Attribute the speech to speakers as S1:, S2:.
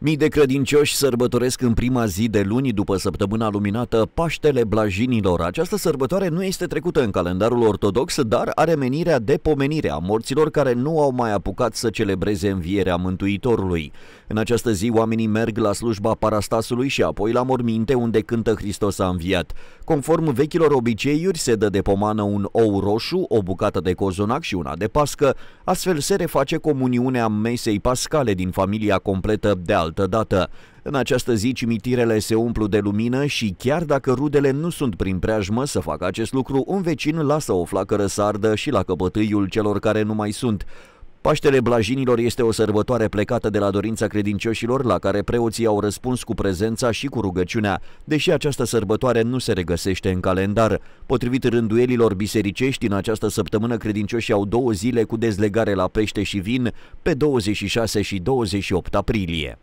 S1: Mii de credincioși sărbătoresc în prima zi de luni după săptămâna luminată Paștele Blajinilor. Această sărbătoare nu este trecută în calendarul ortodox, dar are menirea de pomenire a morților care nu au mai apucat să celebreze învierea Mântuitorului. În această zi oamenii merg la slujba parastasului și apoi la morminte unde cântă Hristos a înviat. Conform vechilor obiceiuri se dă de pomană un ou roșu, o bucată de cozonac și una de pască, astfel se reface comuniunea mesei pascale din familia completă de al altă dată. În această zi cimitirele se umplu de lumină și chiar dacă rudele nu sunt prin preajmă să facă acest lucru, un vecin lasă o flacără sardă și la căpătâiul celor care nu mai sunt. Paștele Blajinilor este o sărbătoare plecată de la dorința credincioșilor la care preoții au răspuns cu prezența și cu rugăciunea, deși această sărbătoare nu se regăsește în calendar. Potrivit rânduielilor bisericești, în această săptămână credincioșii au două zile cu dezlegare la pește și vin pe 26 și 28 aprilie.